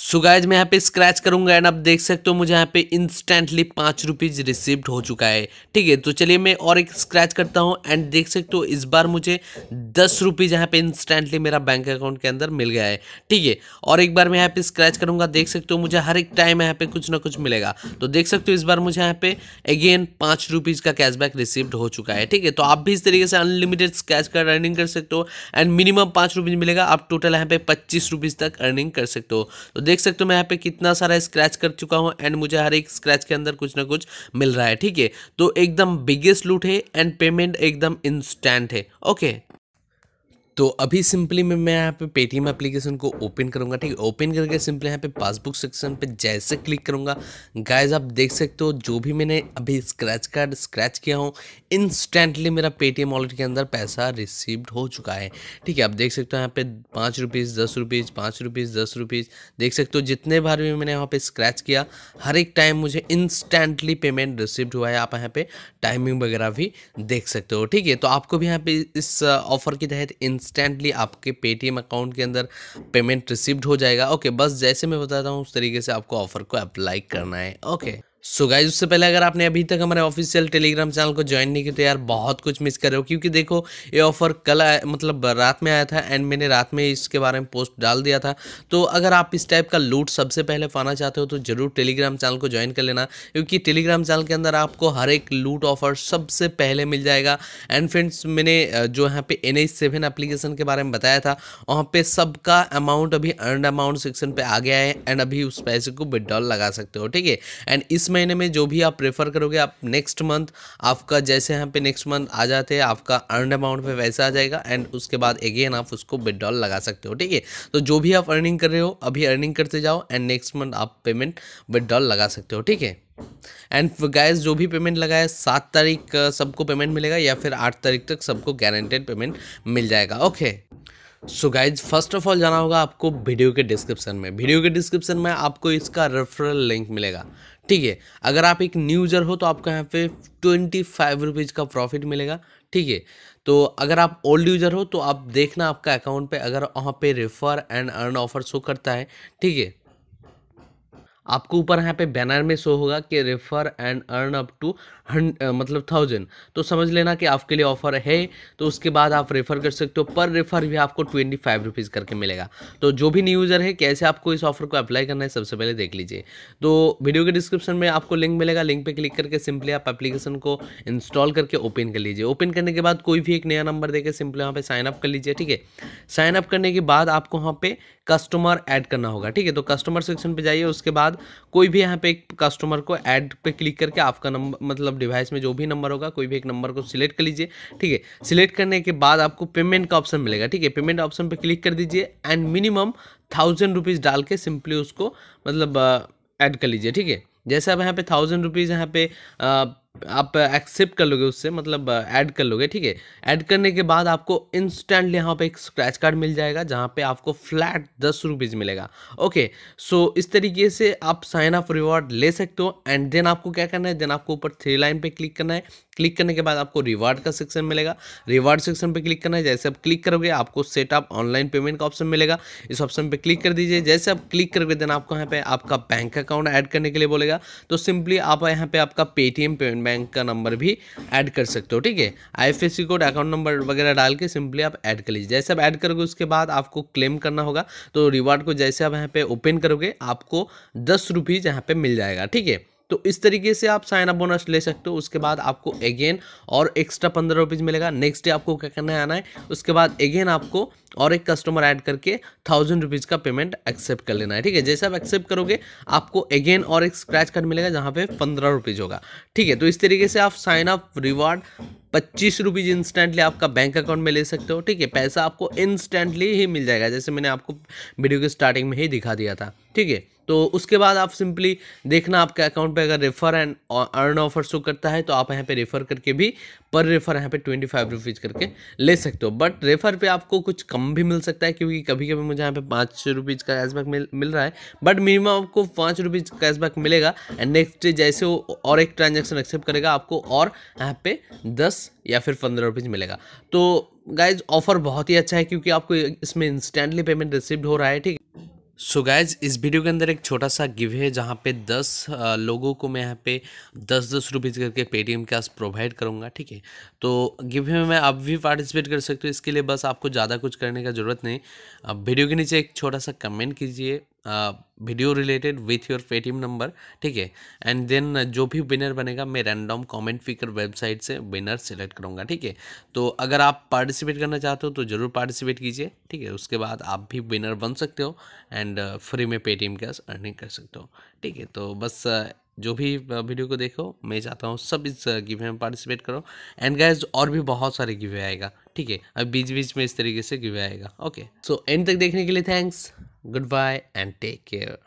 So guys मैं यहाँ पे स्क्रैच करूंगा एंड आप देख सकते हो मुझे यहाँ पे इंस्टेंटली पाँच रुपीज़ रिसिप्ट हो चुका है ठीक है तो चलिए मैं और एक स्क्रैच करता हूँ एंड देख सकते हो इस बार मुझे दस रुपीज़ यहाँ पे इंस्टेंटली मेरा बैंक अकाउंट के अंदर मिल गया है ठीक है और एक बार मैं यहाँ पे स्क्रैच करूंगा देख सकते हो मुझे हर एक टाइम यहाँ पे कुछ ना कुछ मिलेगा तो देख सकते हो इस बार मुझे यहाँ पे अगेन पाँच रुपीज़ का कैशबैक रिसिप्ट हो चुका है ठीक है तो आप भी इस तरीके से अनलिमिटेड स्क्रैच का अर्निंग कर सकते हो एंड मिनिमम पाँच रुपीज़ मिलेगा आप टोटल यहाँ पे पच्चीस रुपीज़ तक अर्निंग कर सकते हो तो देख सकते हो मैं यहाँ पे कितना सारा स्क्रैच कर चुका हूँ एंड मुझे हर एक स्क्रैच के अंदर कुछ ना कुछ मिल रहा है ठीक है तो एकदम बिगेस्ट लूट है एंड पेमेंट एकदम इंस्टेंट है ओके तो अभी सिंपली मैं मैं यहाँ पे पेटीएम एप्लीकेशन को ओपन करूँगा ठीक है ओपन करके सिंपली यहाँ पे पासबुक सेक्शन पे जैसे क्लिक करूँगा गाइस आप देख सकते हो जो भी मैंने अभी स्क्रैच कार्ड स्क्रैच किया हूँ इंस्टेंटली मेरा पेटीएम वॉलेट के अंदर पैसा रिसीव्ड हो चुका है ठीक है आप देख सकते हो यहाँ पे पाँच रुपीज़ दस रुपीज़ पाँच रुपीज़ दस रुपीज़ देख सकते हो जितने बार भी मैंने वहाँ पे स्क्रैच किया हर एक टाइम मुझे इंस्टेंटली पेमेंट रिसीव्ड हुआ है आप यहाँ पे टाइमिंग वगैरह भी देख सकते हो ठीक है तो आपको भी यहाँ पे इस ऑफर के तहत इंस्टेंटली आपके पेटीएम अकाउंट के अंदर पेमेंट रिसीव्ड हो जाएगा ओके बस जैसे मैं बताता हूँ उस तरीके से आपको ऑफर को अप्लाई करना है ओके सो so गाइज उससे पहले अगर आपने अभी तक हमारे ऑफिशियल टेलीग्राम चैनल को ज्वाइन नहीं किया तो यार बहुत कुछ मिस कर रहे हो क्योंकि देखो ये ऑफर कल आ, मतलब रात में आया था एंड मैंने रात में इसके बारे में पोस्ट डाल दिया था तो अगर आप इस टाइप का लूट सबसे पहले पाना चाहते हो तो ज़रूर टेलीग्राम चैनल को ज्वाइन कर लेना क्योंकि टेलीग्राम चैनल के अंदर आपको हर एक लूट ऑफर सबसे पहले मिल जाएगा एंड फ्रेंड्स मैंने जो यहाँ पे एन एच सेवन एप्लीकेशन के बारे में बताया था वहाँ पर सबका अमाउंट अभी अर्न अमाउंट सेक्शन पर आ गया है एंड अभी उस पैसे को विड्रॉल लगा सकते हो ठीक है एंड इसमें महीने में जो भी आप प्रेफर करोगे आप नेक्स्ट मंथ आपका जैसे यहाँ पे नेक्स्ट मंथ आ जाते हैं आपका अर्न अमाउंट पे वैसा आ जाएगा एंड उसके बाद अगेन आप उसको विदड्रॉल लगा सकते हो ठीक है तो जो भी आप अर्निंग कर रहे हो अभी अर्निंग करते जाओ एंड नेक्स्ट मंथ आप पेमेंट विदड्रॉल लगा सकते हो ठीक है एंड गैस जो भी पेमेंट लगाए सात तारीख सबको पेमेंट मिलेगा या फिर आठ तारीख तक सबको गारंटेड पेमेंट मिल जाएगा okay so guys first of all जाना होगा आपको वीडियो के डिस्क्रिप्शन में वीडियो के डिस्क्रिप्शन में आपको इसका रेफरल लिंक मिलेगा ठीक है अगर आप एक न्यू यूज़र हो तो आपको यहाँ पे ट्वेंटी फाइव रुपीज़ का प्रॉफिट मिलेगा ठीक है तो अगर आप ओल्ड यूज़र हो तो आप देखना आपका अकाउंट पे अगर वहाँ पे refer and earn offer show करता है ठीक है आपको ऊपर यहाँ पे बैनर में शो होगा कि refer and earn up to hundred मतलब थाउजेंड तो समझ लेना कि आपके लिए ऑफर है तो उसके बाद आप रेफ़र कर सकते हो पर रेफ़र भी आपको ट्वेंटी फाइव रुपीज़ करके मिलेगा तो जो भी न्यू यूज़र है कैसे आपको इस ऑफर को अप्लाई करना है सबसे पहले देख लीजिए तो वीडियो के डिस्क्रिप्शन में आपको लिंक मिलेगा लिंक पर क्लिक करके सिंपली आप एप्लीकेशन को इंस्टॉल करके ओपन कर लीजिए ओपन करने के बाद कोई भी एक नया नंबर देकर सिंपली वहाँ पर साइनअप कर लीजिए ठीक है साइनअप करने के बाद आपको वहाँ पर कस्टमर ऐड करना होगा ठीक है तो कस्टमर सेक्शन पर जाइए उसके बाद कोई भी यहाँ पे एक कस्टमर को ऐड पे क्लिक करके आपका नंबर मतलब डिवाइस में जो भी नंबर होगा कोई भी एक नंबर को सिलेक्ट कर लीजिए ठीक है सिलेक्ट करने के बाद आपको पेमेंट का ऑप्शन मिलेगा ठीक है पेमेंट ऑप्शन पर क्लिक कर दीजिए एंड मिनिमम थाउजेंड रुपीज़ डाल के सिंपली उसको मतलब ऐड कर लीजिए ठीक है जैसे अब यहाँ पे थाउजेंड रुपीज़ यहाँ पे आप एक्सेप्ट कर लोगे उससे मतलब ऐड कर लोगे ठीक है ऐड करने के बाद आपको इंस्टेंटली यहाँ पे एक स्क्रैच कार्ड मिल जाएगा जहाँ पे आपको फ्लैट दस रुपीज़ मिलेगा ओके सो इस तरीके से आप साइन अप रिवॉर्ड ले सकते हो एंड देन आपको क्या करना है देन आपको ऊपर थ्री लाइन पे क्लिक करना है क्लिक करने के बाद आपको रिवार्ड का सेक्शन मिलेगा रिवार्ड सेक्शन पर क्लिक करना है जैसे आप क्लिक करोगे आपको सेटअप ऑनलाइन पेमेंट का ऑप्शन मिलेगा इस ऑप्शन पर क्लिक कर दीजिए जैसे आप क्लिक करोगे देन आपको यहाँ पे आपका बैंक अकाउंट ऐड करने के लिए बोलेगा तो सिंपली आप यहाँ पे आपका पेटीएम पेमेंट बैंक का नंबर भी ऐड कर सकते हो ठीक है आई कोड अकाउंट नंबर वगैरह डाल के सिंपली आप ऐड कर लीजिए जैसे आप ऐड करोगे उसके बाद आपको क्लेम करना होगा तो रिवार्ड को जैसे आप यहाँ पे ओपन करोगे आपको दस रुपीज़ यहाँ मिल जाएगा ठीक है तो इस तरीके से आप साइन अप बोनस ले सकते हो उसके बाद आपको अगेन और एक्स्ट्रा पंद्रह रुपीज़ मिलेगा नेक्स्ट डे आपको क्या करना है आना है उसके बाद अगेन आपको और एक कस्टमर ऐड करके थाउजेंड रुपीज़ का पेमेंट एक्सेप्ट कर लेना है ठीक है जैसे आप एक्सेप्ट करोगे आपको अगेन और एक स्क्रैच कार्ड मिलेगा जहाँ पे पंद्रह रुपीज़ होगा ठीक है तो इस तरीके से आप साइन अप रिवार्ड पच्चीस रुपीज़ इंस्टेंटली आपका बैंक अकाउंट में ले सकते हो ठीक है पैसा आपको इंस्टेंटली ही मिल जाएगा जैसे मैंने आपको वीडियो के स्टार्टिंग में ही दिखा दिया था ठीक है तो उसके बाद आप सिंपली देखना आपके अकाउंट पे अगर refer and earn offer show करता है तो आप यहाँ पे रेफर करके भी पर रेफर यहाँ पे ट्वेंटी फाइव रुपीज़ करके ले सकते हो बट रेफर पे आपको कुछ कम भी मिल सकता है क्योंकि कभी कभी मुझे यहाँ पे पाँच रुपीज़ का कैशबैक मिल मिल रहा है बट मिनिमम आपको पाँच रुपीज़ का कैशबैक मिलेगा एंड नेक्स्ट डे जैसे वो और एक ट्रांजेक्शन एक्सेप्ट करेगा आपको और यहाँ पे दस या फिर पंद्रह रुपीज़ मिलेगा तो गाइज ऑफर बहुत ही अच्छा है क्योंकि आपको इसमें इंस्टेंटली पेमेंट रिसीव्ड हो रहा है ठीक सो so गैज इस वीडियो के अंदर एक छोटा सा गिव है जहाँ पे दस लोगों को मैं यहाँ पे दस दस रुपीज़ करके पेटीएम कैश प्रोवाइड करूँगा ठीक है तो गिव है मैं आप भी पार्टिसिपेट कर सकते हो इसके लिए बस आपको ज़्यादा कुछ करने का ज़रूरत नहीं वीडियो के नीचे एक छोटा सा कमेंट कीजिए video related with your Paytm number ठीक है एंड देन uh, जो भी विनर बनेगा मैं रैंडम कमेंट फिकर वेबसाइट से विनर सेलेक्ट करूँगा ठीक है तो अगर आप पार्टिसिपेट करना चाहते हो तो ज़रूर पार्टिसिपेट कीजिए ठीक है उसके बाद आप भी विनर बन सकते हो एंड फ्री uh, में पेटीएम कैश अर्निंग कर सकते हो ठीक है तो बस uh, जो भी वीडियो को देखो मैं चाहता हूँ सब इस गिवे में पार्टिसिपेट करो एंड गैस और भी बहुत सारे गिवे आएगा ठीक है अब बीच बीच में इस तरीके से गिवे आएगा ओके सो एंड तक देखने के लिए thanks Goodbye and take care.